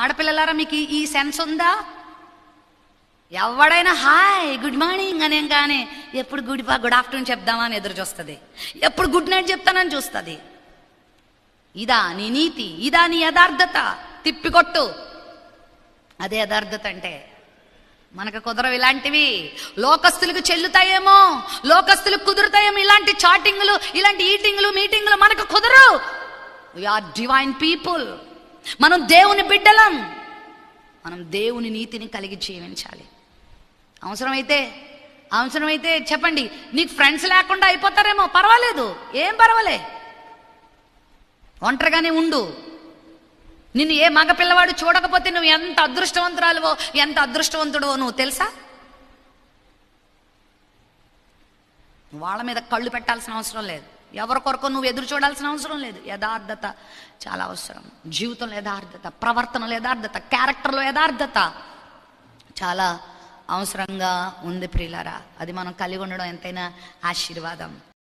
ఆడపిల్లలారా మీకు ఈ సెన్స్ ఉందా ఎవడైనా హాయ్ గుడ్ మార్నింగ్ అనే కానీ ఎప్పుడు గుడ్ గుడ్ ఆఫ్టర్నూన్ చెప్దామా అని ఎదురు చూస్తుంది ఎప్పుడు గుడ్ నైట్ చెప్తానని చూస్తుంది ఇదా నీ నీతి ఇదా నీ యథార్థత తిప్పికొట్టు అదే యథార్థత అంటే మనకు కుదరవు ఇలాంటివి లోకస్తులకు చెల్లుతాయేమో లోకస్తులకు కుదురుతాయేమో ఇలాంటి చాటింగ్లు ఇలాంటి ఈటింగ్లు మీటింగ్లు మనకు కుదరవు వి ఆర్ డివైన్ పీపుల్ మనం దేవుని బిడ్డలం మనం దేవుని నీతిని కలిగి జీవించాలి అవసరమైతే అవసరమైతే చెప్పండి నీకు ఫ్రెండ్స్ లేకుండా అయిపోతారేమో పర్వాలేదు ఏం పర్వాలే ఒంటరిగానే ఉండు నిన్ను ఏ మగపిల్లవాడు చూడకపోతే నువ్వు ఎంత అదృష్టవంతురాలువో ఎంత అదృష్టవంతుడో నువ్వు తెలుసా వాళ్ళ మీద కళ్ళు పెట్టాల్సిన అవసరం లేదు ఎవరి కొరకు నువ్వు ఎదురు చూడాల్సిన అవసరం లేదు యథార్థత చాలా అవసరం జీవితంలో యథార్థత ప్రవర్తనలో యథార్థత క్యారెక్టర్లో యథార్థత చాలా అవసరంగా ఉంది ప్రియులారా అది మనం కలిగి ఉండడం ఎంతైనా ఆశీర్వాదం